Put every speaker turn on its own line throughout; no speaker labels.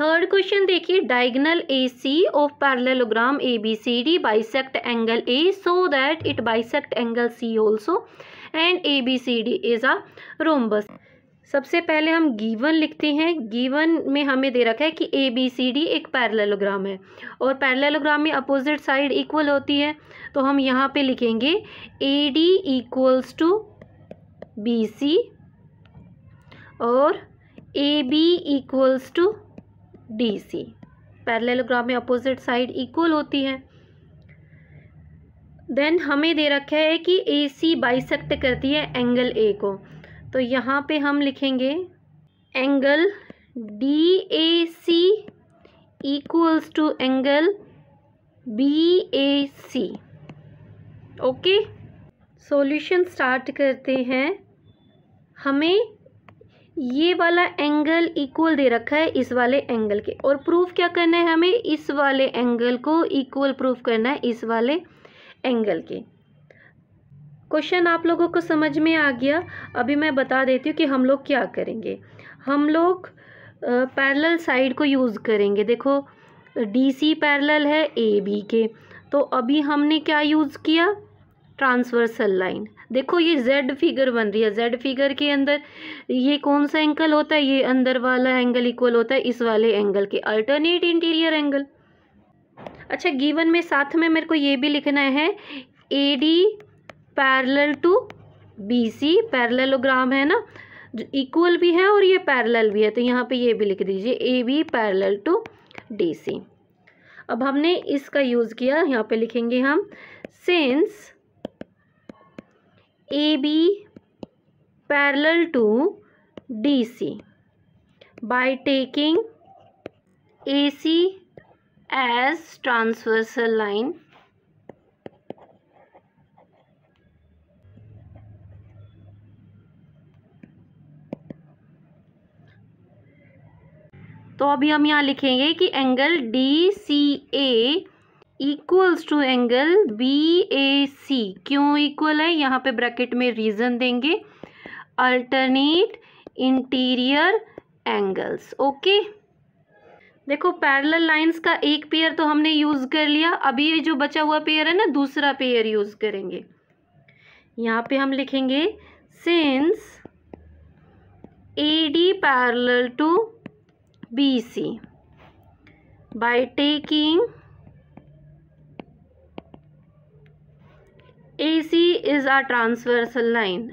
Third question देखिए diagonal A C of parallelogram A B C D bisect angle A so that it bisect angle C also and A B C D is a rhombus सबसे पहले हम given लिखते हैं given में हमें दे रखा है कि ए बी सी डी एक पैरलेलोग्राम है और पैरलेलोग्राम में अपोजिट साइड इक्वल होती है तो हम यहाँ पे लिखेंगे A D equals to B C और A B equals to D C parallelogram में अपोजिट साइड इक्वल होती है देन हमें दे रखा है कि ए सी बाइसेक्ट करती है एंगल ए को तो यहाँ पे हम लिखेंगे angle D A C equals to angle B A C okay solution start करते हैं हमें ये वाला एंगल इक्वल दे रखा है इस वाले एंगल के और प्रूफ क्या करना है हमें इस वाले एंगल को इक्वल प्रूफ करना है इस वाले एंगल के क्वेश्चन आप लोगों को समझ में आ गया अभी मैं बता देती हूँ कि हम लोग क्या करेंगे हम लोग पैरेलल साइड को यूज़ करेंगे देखो डी सी पैरेलल है ए बी के तो अभी हमने क्या यूज़ किया ट्रांसवर्सल लाइन देखो ये जेड फिगर बन रही है जेड फिगर के अंदर ये कौन सा एंगल होता है ये अंदर वाला एंगल इक्वल होता है इस वाले एंगल के अल्टरनेट इंटीरियर एंगल अच्छा गिवन में साथ में मेरे को ये भी लिखना है A D parallel to B C parallelogram है ना जो इक्वल भी है और ये पैरल भी है तो यहाँ पे ये भी लिख दीजिए A B parallel to D C अब हमने इसका यूज़ किया यहाँ पे लिखेंगे हम since A B parallel to D C by taking A C as transversal line तो अभी हम यहाँ लिखेंगे कि angle D C A equals to angle B A C क्यों इक्वल है यहाँ पे ब्रैकेट में रीज़न देंगे अल्टरनेट इंटीरियर एंगल्स ओके देखो पैरेलल लाइंस का एक पेयर तो हमने यूज़ कर लिया अभी ये जो बचा हुआ पेयर है ना दूसरा पेयर यूज़ करेंगे यहाँ पे हम लिखेंगे since A D parallel to B C by taking AC is a transversal line.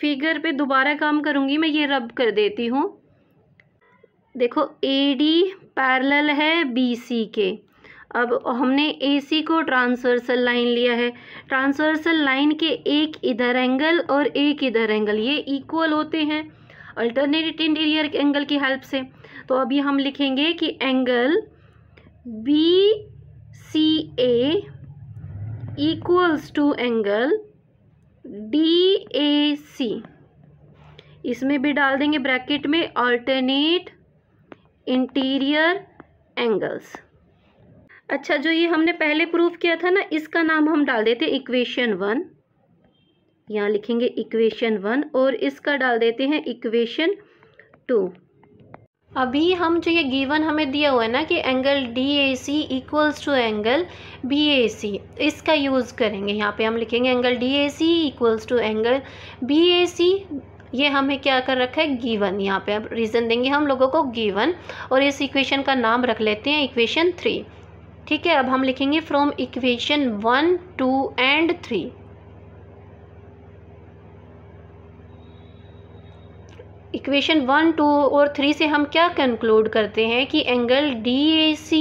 Figure पे दोबारा काम करूँगी मैं ये रब कर देती हूँ देखो ए डी पैरल है बी सी के अब हमने ए सी को ट्रांसवर्सल लाइन लिया है ट्रांसवर्सल लाइन के एक इधर एंगल और एक इधर एंगल ये इक्वल होते हैं अल्टरनेट इंटीरियर एंगल की हेल्प से तो अभी हम लिखेंगे कि angle B C A equals to angle D A C इसमें भी डाल देंगे ब्रैकेट में अल्टरनेट इंटीरियर एंगल्स अच्छा जो ये हमने पहले प्रूफ किया था ना इसका नाम हम डाल देते इक्वेशन वन यहाँ लिखेंगे इक्वेशन वन और इसका डाल देते हैं इक्वेशन टू अभी हम जो ये गिवन हमें दिया हुआ है ना कि angle D A C equals to angle B A C इसका यूज़ करेंगे यहाँ पे हम लिखेंगे angle D A C equals to angle B A C ये हमें क्या कर रखा है गिवन यहाँ पे अब रीज़न देंगे हम लोगों को गिवन और इस इक्वेशन का नाम रख लेते हैं इक्वेशन थ्री ठीक है अब हम लिखेंगे from equation one two and three equation one two और थ्री से हम क्या कंक्लूड करते हैं कि angle D A C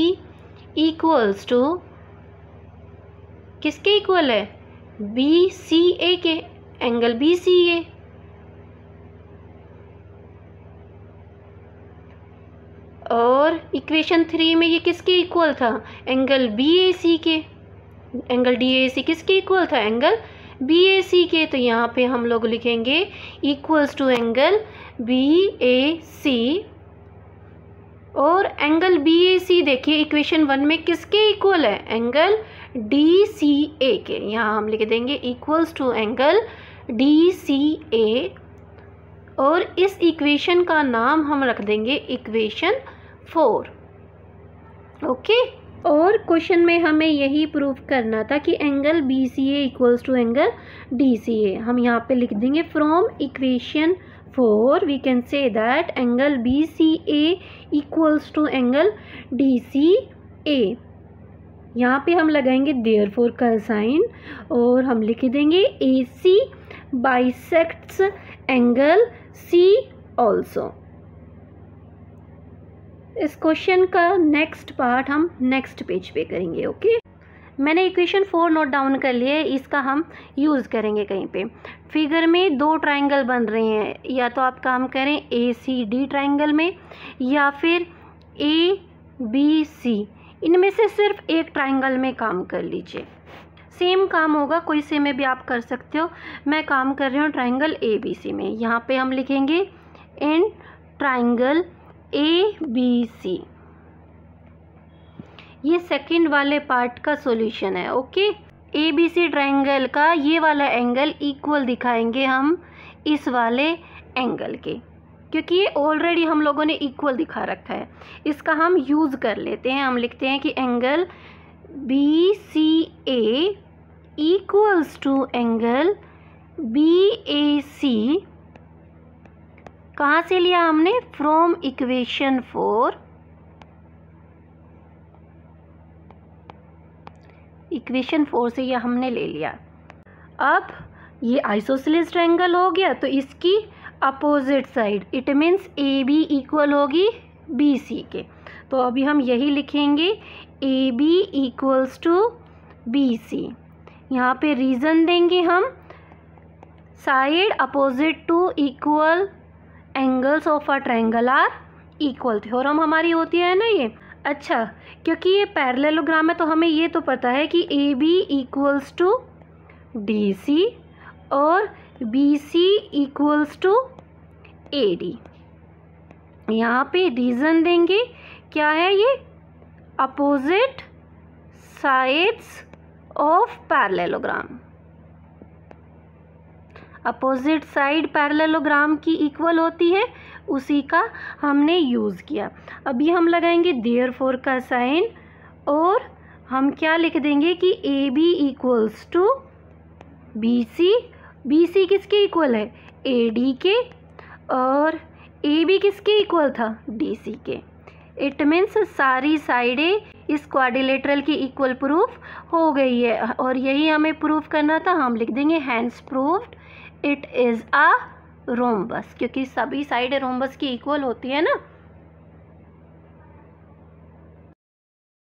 equals to किसके इक्वल है बी सी ए के एंगल बी सी ए और इक्वेशन थ्री में ये किसके इक्वल था एंगल बी ए सी के एंगल डी ए सी किसके इक्वल था एंगल बी ए सी के तो यहाँ पे हम लोग लिखेंगे equals to angle B A C और एंगल बी ए सी देखिए इक्वेशन वन में किसके इक्वल है एंगल डी सी ए के यहाँ हम लिख देंगे equals to angle D C A और इस इक्वेशन का नाम हम रख देंगे इक्वेशन फोर ओके okay? और क्वेश्चन में हमें यही प्रूव करना था कि angle B C A equals to angle D C A हम यहाँ पे लिख देंगे from equation four we can say that angle B C A equals to angle D C A यहाँ पे हम लगाएंगे देयर फोर का साइन और हम लिख देंगे A C bisects angle C also इस क्वेश्चन का नेक्स्ट पार्ट हम नेक्स्ट पेज पे करेंगे ओके मैंने इक्वेशन फोर नोट डाउन कर लिया है इसका हम यूज़ करेंगे कहीं पे फिगर में दो ट्रायंगल बन रहे हैं या तो आप काम करें ए सी डी ट्रायंगल में या फिर ए बी सी इनमें से सिर्फ एक ट्रायंगल में काम कर लीजिए सेम काम होगा कोई से में भी आप कर सकते हो मैं काम कर रही हूँ ट्राइंगल ए बी सी में यहाँ पे हम लिखेंगे and triangle A B C ये सेकंड वाले पार्ट का सॉल्यूशन है okay A B C triangle का ये वाला एंगल इक्वल दिखाएंगे हम इस वाले एंगल के क्योंकि ये ऑलरेडी हम लोगों ने इक्वल दिखा रखा है इसका हम यूज़ कर लेते हैं हम लिखते हैं कि angle B C A equals to angle B A C कहाँ से लिया हमने from equation four equation four से यह हमने ले लिया अब ये आइसोसिलिस ट्रैंगल हो गया तो इसकी opposite side it means A B equal होगी बी सी के तो अभी हम यही लिखेंगे A B equals to B C यहाँ पे रीज़न देंगे हम side opposite to equal angles of a triangle are equal theorem हमारी होती है ना ये अच्छा क्योंकि ये पैरेललोग्राम है तो हमें ये तो पता है कि A B equals to D C और B C equals to A D यहाँ पे रीज़न देंगे क्या है ये opposite sides of parallelogram opposite side parallelogram की इक्वल होती है उसी का हमने यूज़ किया अभी हम लगाएंगे देयर फोर का साइन और हम क्या लिख देंगे कि A B equals to B C B C किसके इक्वल है ए डी के और ए बी किसके इक्वल था डी सी के इट मीन्स सारी साइडें इस क्वाडिलेटरल की इक्वल प्रूफ हो गई है और यही हमें प्रूफ करना था हम लिख देंगे hence proved it is a rhombus क्योंकि सभी साइड रोमबस की इक्वल होती है ना